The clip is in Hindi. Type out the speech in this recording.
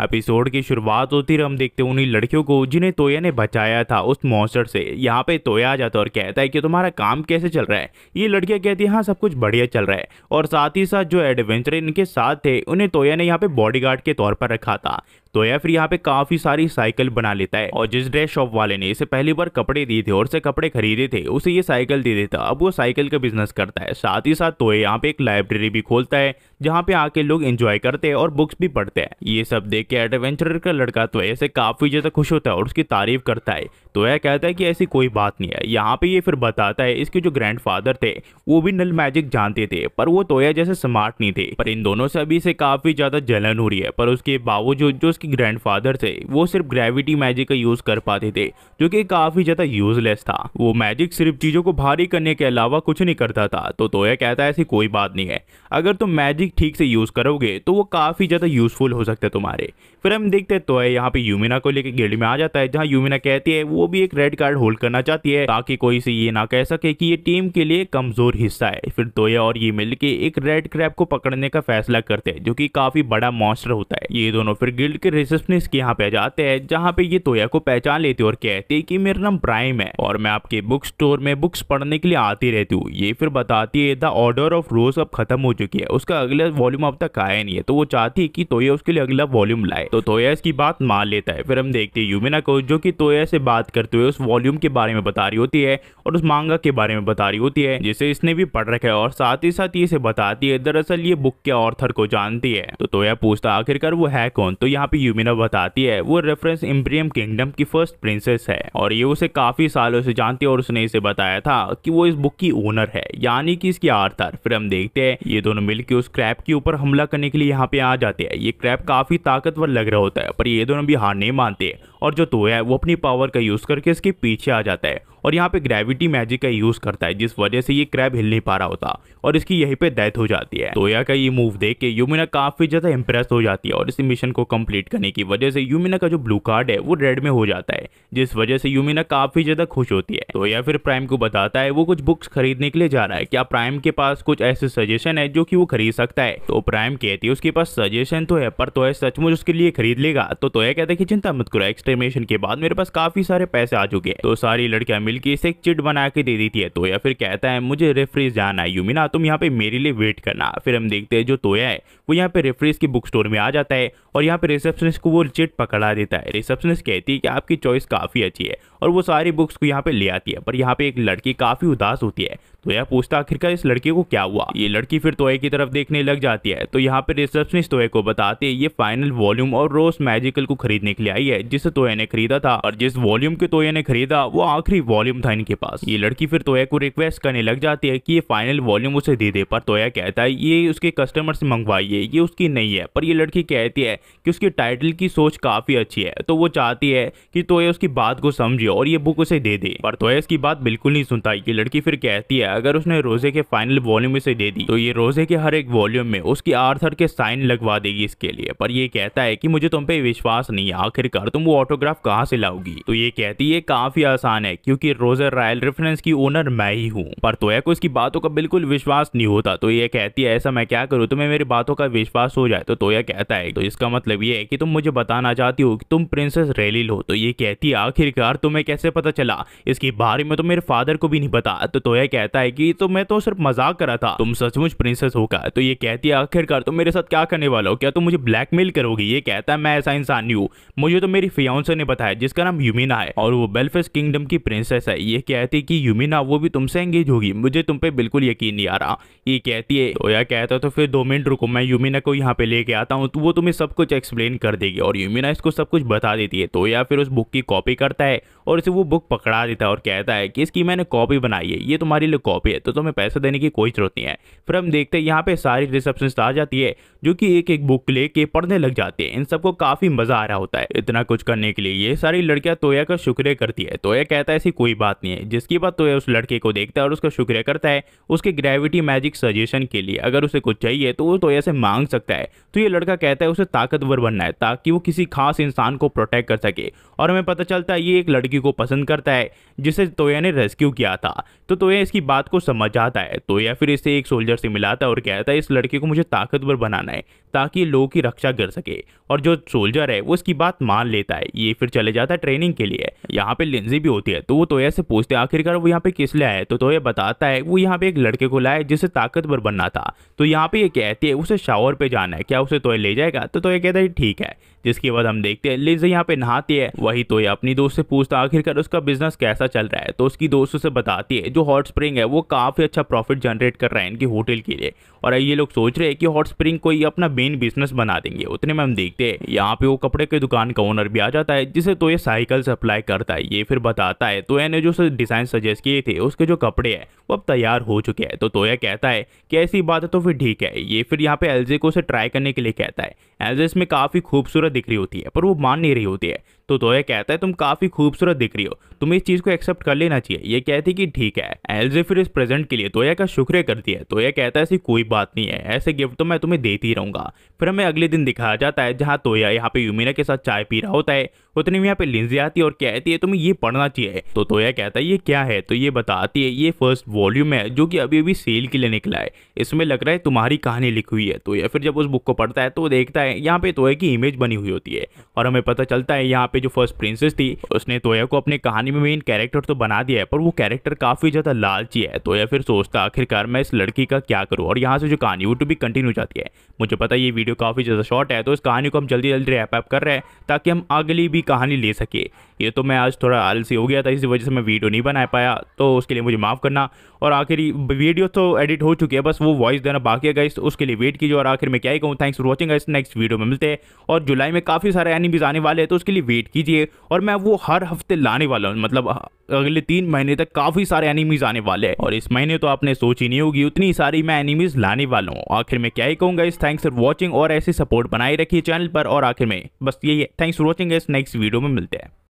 एपिसोड की शुरुआत होती हम देखते हैं उन्हीं लड़कियों को जिन्हें तोया ने बचाया था उस मॉन्स्टर से यहाँ पे तोया आ जाता है और कहता है कि तुम्हारा काम कैसे चल रहा है ये लड़कियाँ कहती है हाँ सब कुछ बढ़िया चल रहा है और साथ ही साथ जो एडवेंचर इनके साथ थे उन्हें तोया ने यहाँ पे बॉडीगार्ड के तौर पर रखा था तो या फिर यहाँ पे काफी सारी साइकिल बना लेता है और जिस ड्रेस शॉप वाले ने इसे पहली बार कपड़े दिए थे और से कपड़े खरीदे थे उसे ये साइकिल दे देता अब वो साइकिल का बिजनेस करता है साथ ही साथ तो यहाँ पे एक लाइब्रेरी भी खोलता है जहाँ पे आके लोग एंजॉय करते हैं और बुक्स भी पढ़ते हैं ये सब देख के एडवेंचर का लड़का तो ऐसे काफी ज्यादा खुश होता है और उसकी तारीफ करता है तो यह कहता है कि ऐसी कोई बात नहीं है यहाँ पे ये फिर बताता है इसके जो ग्रैंडफादर थे वो भी नल मैजिक जानते थे पर वो तोया जैसे स्मार्ट नहीं थे पर इन दोनों से अभी से काफी ज्यादा जलन हो रही है पर उसके बावजूद जो उसके ग्रैंडफादर थे वो सिर्फ ग्रेविटी मैजिक का यूज कर पाते थे जो कि काफी ज्यादा यूजलेस था वो मैजिक सिर्फ चीजों को भारी करने के अलावा कुछ नहीं करता था तो तोया कहता है ऐसी कोई बात नहीं है अगर तुम मैजिक ठीक से यूज करोगे तो वो काफी ज्यादा यूजफुल हो सकता है तुम्हारे फिर हम देखते हैं तोया यहाँ पे यूमिना को लेकर गिल्ड में आ जाता है जहाँ यूमिना कहती है वो भी एक रेड कार्ड होल्ड करना चाहती है ताकि कोई से ये ना कह सके की ये टीम के लिए कमजोर हिस्सा है फिर तोया और ये मिलकर एक रेड क्रैप को पकड़ने का फैसला करते हैं जो की काफी बड़ा मॉन्स्टर होता है ये दोनों फिर गिल्ड के के रिसेप्शनिस्ट के यहाँ पे जाते हैं जहाँ पे ये तोया को पहचान लेती और कहती है की मेरा नाम प्राइम है और मैं आपके बुक स्टोर में बुक्स पढ़ने के लिए आती रहती हूँ ये फिर बताती है द ऑर्डर ऑफ रोज अब खत्म हो चुकी है उसका अगला वॉल्यूम अब तक आया नहीं है तो वो चाहती है की तोया उसके लिए अगला वॉल्यूम लाए तो तोया इसकी बात मान लेता है फिर हम देखते हैं यूमिना को जो की तोया से बात करते हुए उस वॉल्यूम के बारे में बता रही होती है और उस मांगा के बारे में बता रही होती है जिसे इसने भी पढ़ रखा है और साथ ही साथ ये बताती है दरअसल ये बुक के ऑर्थर को जानती है तो तोया पूछता आखिरकार वो है कौन तो यहाँ पे भी यूमिना बताती है वो रेफरेंस इम्ब्रियम किंगडम की फर्स्ट प्रिंसेस है और ये उसे काफी सालों से जानती है और उसने इसे बताया था कि वो इस बुक की ओनर है यानी कि इसकी आर्थर फिर हम देखते हैं ये दोनों मिलकर उस क्रैप के ऊपर हमला करने के लिए यहाँ पे आ जाते हैं ये क्रैप काफी ताकतवर लग रहा होता है पर ये दोनों भी हार नहीं मानते और जो तोया है वो अपनी पावर का यूज करके इसके पीछे आ जाता है और यहाँ पे ग्रेविटी मैजिक का यूज करता है जिस वजह से ये क्रैब हिल नहीं पा रहा होता और इसकी यही पे डेथ हो जाती है तोया का ये मूव देख के यूमिना काफी ज्यादा इंप्रेस हो जाती है और इस मिशन को कम्प्लीट करने की वजह से यूमिना का जो ब्लू कार्ड है वो रेड में हो जाता है जिस वजह से यूमिना काफी ज्यादा खुश होती है तोया फिर प्राइम को बताता है वो कुछ बुक्स खरीदने के लिए जा रहा है क्या प्राइम के पास कुछ ऐसे सजेशन है जो की वो खरीद सकता है तो प्राइम कहती है उसके पास सजेशन तो है पर तो सचमुच उसके लिए खरीद लेगा तो तोया कहता है कि चिंता मत करो एक्सट्रीमेशन के बाद मेरे पास काफी सारे पैसे आ चुके हैं तो सारी लड़कियां मिल बिल्किस एक चिट बना के दे देती है तोया फिर कहता है मुझे रेफरीज जाना है यूमिना तुम यहाँ पे मेरे लिए वेट करना फिर हम देखते हैं जो तोया है वो यहाँ पे रेफरीज की बुक स्टोर में आ जाता है और यहाँ पे रिसेप्शनिस्ट को वो चिट पकड़ा देता है रिसेप्शनिस्ट कहती है कि आपकी चॉइस काफ़ी अच्छी है और वो सारी बुक्स को यहाँ पे ले आती है पर यहाँ पे एक लड़की काफ़ी उदास होती है तो यह पूछता आखिरकार इस लड़के को क्या हुआ ये लड़की फिर तोये की तरफ देखने लग जाती है तो यहाँ पे रिसेप्शनिस्ट तोये को बताते ये फाइनल वॉल्यूम और रोज मैजिकल को खरीदने के लिए आई है जिसे तोये ने खरीदा था और जिस वॉल्यूम के तोये ने खरीदा वो आखिरी वॉल्यूम था इनके पास ये लड़की फिर तोये को रिक्वेस्ट करने लग जाती है की ये फाइनल वॉल्यूम उसे दे दे पर तोया कहता है ये उसके कस्टमर से मंगवाइए ये उसकी नहीं है पर ये लड़की कहती है की उसके टाइटल की सोच काफी अच्छी है तो वो चाहती है की तोये उसकी बात को समझे और ये बुक उसे दे दे पर तोया इसकी बात बिल्कुल नहीं सुनता ये लड़की फिर कहती है अगर उसने रोजे के फाइनल वॉल्यूम इसे दे दी तो ये रोजे के हर एक वॉल्यूम में उसकी आर्थर के साइन लगवा देगी इसके लिए पर ये कहता है कि मुझे तुम पे विश्वास नहीं आखिरकार तुम वो ऑटोग्राफ कहाँ से लाओगी तो ये कहती है काफी आसान है क्योंकि रोजे रॉयल रेफरेंस की ओनर मैं ही हूँ पर तोया को इसकी बातों का बिल्कुल विश्वास नहीं होता तो ये कहती है ऐसा मैं क्या करूँ तुम्हें मेरी बातों का विश्वास हो जाए तो तोया कहता है तो इसका मतलब ये है कि तुम मुझे बताना चाहती हो कि तुम प्रिंसेस रेलिल हो तो ये कहती है आखिरकार तुम्हें कैसे पता चला इसके बारे में तो मेरे फादर को भी नहीं पता तो तोया कहता बताएगी तो मैं तो सिर्फ मजाक कर रहा था तुम सचमुच प्रिंसेस होगा तो ये कहती है आखिरकार तुम तो मेरे साथ क्या करने वाला हो क्या तुम मुझे ब्लैकमेल करोगी ये कहता है मैं ऐसा इंसान नहीं हूँ मुझे तो मेरी फियांसे ने बताया जिसका नाम यूमिना है और वो बेलफेस किंगडम की प्रिंसेस है ये कहती है कि यूमिना वो भी तुमसे एंगेज होगी मुझे तुम पे बिल्कुल यकीन नहीं आ रहा ये कहती है तो या कहता तो फिर दो मिनट रुको मैं यूमिना को यहाँ पे लेके आता हूँ तो वो तुम्हें सब कुछ एक्सप्लेन कर देगी और यूमिना इसको सब कुछ बता देती है तो या फिर उस बुक की कॉपी करता है और इसे वो बुक पकड़ा देता है और कहता है कि इसकी मैंने कॉपी बनाई है ये तुम्हारे लिए कॉपी है तो तुम्हें पैसा देने की कोई जरूरत नहीं है फिर हम देखते हैं यहाँ पे सारी रिसेप्शनिस्ट आ जाती है जो कि एक एक बुक लेके पढ़ने लग जाती है इन सबको काफी मजा आ रहा होता है इतना कुछ करने के लिए ये सारी लड़कियां तोया का शुक्रिया करती है तोया कहता है ऐसी कोई बात नहीं है जिसकी बात तोया उस लड़के को देखता है और उसका शुक्रिया करता है उसके ग्रेविटी मैजिक सजेशन के लिए अगर उसे कुछ चाहिए तो वो तोया से मांग सकता है तो ये लड़का कहता है उसे ताकतवर बनना है ताकि वो किसी खास इंसान को प्रोटेक्ट कर सके और हमें पता चलता है ये एक लड़की को पसंद करता है जिसे तोया ने रेस्क्यू किया था तो तोया इसकी बात बात को समझ आता है तो या फिर इसे एक सोल्जर से मिलाता है और कहता है इस लड़के को मुझे ताकतवर बनाना है ताकि लोगों की रक्षा कर सके और जो सोल्जर है वो इसकी बात मान लेता है ये फिर चले जाता है ट्रेनिंग के लिए यहाँ पे लिंजी भी होती है तो वो तोया से पूछते हैं आखिरकार वो यहाँ पे किस लिए आए तो तोया बताता है वो यहाँ पे एक लड़के को लाए जिसे ताकतवर बनना था तो यहाँ पे ये कहती है उसे शावर पे जाना है क्या उसे तोया ले जाएगा तो तोया कहता है ठीक है जिसके बाद हम देखते हैं लिंजी यहाँ पे नहाती है वही तोया अपनी दोस्त से पूछता आखिरकार उसका बिजनेस कैसा चल रहा है तो उसकी दोस्त उसे बताती है जो हॉट स्प्रिंग है है वो काफ़ी अच्छा प्रॉफिट जनरेट कर रहा है इनकी होटल के लिए और ये लोग सोच रहे हैं कि हॉट स्प्रिंग को ये अपना मेन बिजनेस बना देंगे उतने में हम देखते हैं यहाँ पे वो कपड़े के दुकान का ओनर भी आ जाता है जिसे तो ये साइकिल सप्लाई करता है ये फिर बताता है तोया ने जो डिज़ाइन सजेस्ट किए थे उसके जो कपड़े हैं वो अब तैयार हो चुके हैं तो तोया कहता है कि ऐसी बात है तो फिर ठीक है ये फिर यहाँ पे एल को उसे ट्राई करने के लिए कहता है एज इसमें काफ़ी खूबसूरत दिख रही होती है पर वो मान नहीं रही होती है तो तोया कहता है तुम काफ़ी खूबसूरत दिख रही हो तुम्हें इस चीज़ को एक्सेप्ट कर लेना चाहिए ये कहती कि ठीक है एलजे फिर इस प्रेजेंट के लिए तोया का शुक्रिया करती है तोया कहता है ऐसी कोई बात नहीं है ऐसे गिफ्ट तो मैं तुम्हें देती रहूंगा फिर हमें अगले दिन दिखाया जाता है जहाँ तोया यहाँ पे यूमिना के साथ चाय पी रहा होता है उतनी में यहाँ पे लिंजे आती है और कहती है तुम्हें ये पढ़ना चाहिए तो तोया कहता है ये क्या है तो ये बताती है ये फर्स्ट वॉल्यूम है जो कि अभी अभी सेल के लिए निकला है इसमें लग रहा है तुम्हारी कहानी लिखी हुई है तो या फिर जब उस बुक को पढ़ता है तो वो देखता है है यहाँ पे तोया की इमेज बनी हुई होती है और हमें पता चलता है यहाँ पे जो फर्स्ट प्रिंसेस थी उसने तोया को अपने कहानी में मेन कैरेक्टर तो बना दिया है पर वो कैरेक्टर काफ़ी ज़्यादा लालची है तो या फिर सोचता आखिरकार मैं इस लड़की का क्या करूँ और यहाँ से जो कहानी वो टू भी कंटिन्यू जाती है मुझे पता है ये वीडियो काफ़ी ज़्यादा शॉर्ट है तो इस कहानी को हम जल्दी जल्दी रैप अप कर रहे हैं ताकि हम अगली भी कहानी ले सके ये तो मैं आज थोड़ा आलसी हो गया था इसी वजह से मैं वीडियो नहीं बना पाया तो उसके लिए मुझे माफ़ करना और आखिरी वीडियो तो एडिट हो चुकी है बस वो वॉइस देना बाकी है गाइस तो उसके लिए वेट कीजिए और आखिर मैं क्या ही कहूँ thanks for watching guys next video में मिलते हैं और जुलाई में काफ़ी सारे एनिमीज आने वाले हैं तो उसके लिए वेट कीजिए और मैं वो हर हफ्ते लाने वाला हूँ मतलब अगले तीन महीने तक काफ़ी सारे एनिमीज आने वाले हैं और इस महीने तो आपने सोची नहीं होगी उतनी सारी मैं एनिमीज लाने वाला हूँ आखिर मैं क्या ही कहूँगा इस थैंक्स फॉर वॉचिंग और ऐसे सपोर्ट बनाए रखिए चैनल पर और आखिर में बस यही है थैंक्स फॉर वॉचिंग इस नेक्स्ट वीडियो में मिलते हैं